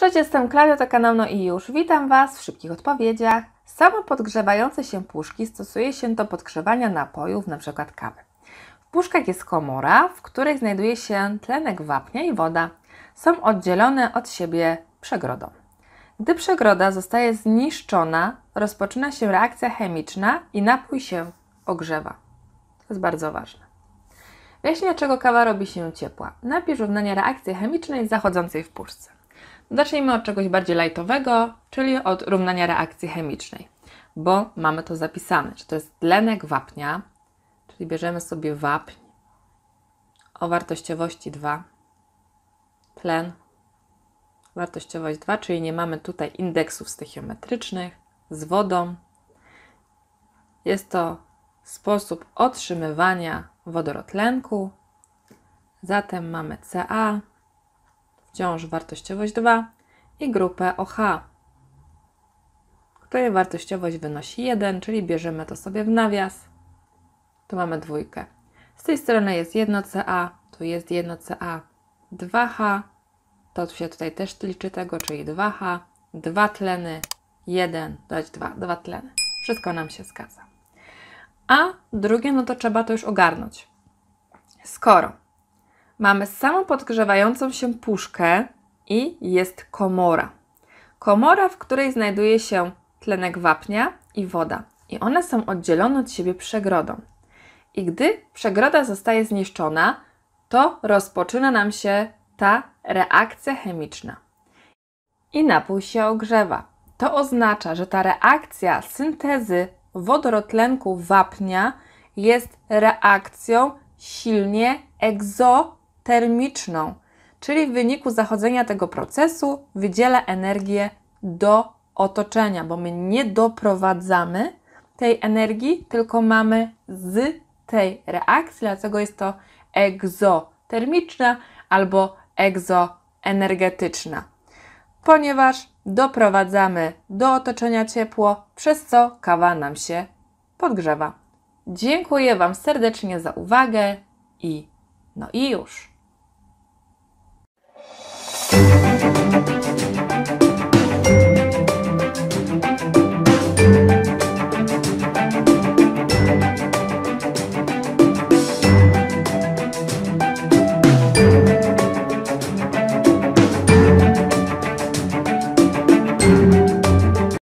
Cześć, jestem Klaudia, to kanał No i już. Witam Was w szybkich odpowiedziach. Samo podgrzewające się puszki stosuje się do podgrzewania napojów, np. kawy. W puszkach jest komora, w której znajduje się tlenek wapnia i woda. Są oddzielone od siebie przegrodą. Gdy przegroda zostaje zniszczona, rozpoczyna się reakcja chemiczna i napój się ogrzewa. To jest bardzo ważne. Wyjaśnię, dlaczego kawa robi się ciepła. Najpierw równanie reakcji chemicznej zachodzącej w puszce. Zacznijmy od czegoś bardziej lajtowego, czyli od równania reakcji chemicznej, bo mamy to zapisane, że to jest tlenek wapnia, czyli bierzemy sobie wapń o wartościowości 2, tlen, wartościowość 2, czyli nie mamy tutaj indeksów stoichiometrycznych z wodą. Jest to sposób otrzymywania wodorotlenku. Zatem mamy Ca wciąż wartościowość 2 i grupę OH, której wartościowość wynosi 1, czyli bierzemy to sobie w nawias. Tu mamy dwójkę. Z tej strony jest 1Ca, tu jest 1Ca, 2H, to się tutaj też liczy tego, czyli 2H, 2 tleny, 1 dać 2, 2 tleny. Wszystko nam się zgadza. A drugie, no to trzeba to już ogarnąć. Skoro Mamy samą podgrzewającą się puszkę i jest komora. Komora, w której znajduje się tlenek wapnia i woda. I one są oddzielone od siebie przegrodą. I gdy przegroda zostaje zniszczona, to rozpoczyna nam się ta reakcja chemiczna. I napój się ogrzewa. To oznacza, że ta reakcja syntezy wodorotlenku wapnia jest reakcją silnie egzotyczną termiczną, czyli w wyniku zachodzenia tego procesu wydziela energię do otoczenia, bo my nie doprowadzamy tej energii, tylko mamy z tej reakcji, dlatego jest to egzotermiczna albo egzoenergetyczna, ponieważ doprowadzamy do otoczenia ciepło, przez co kawa nam się podgrzewa. Dziękuję Wam serdecznie za uwagę i no i już.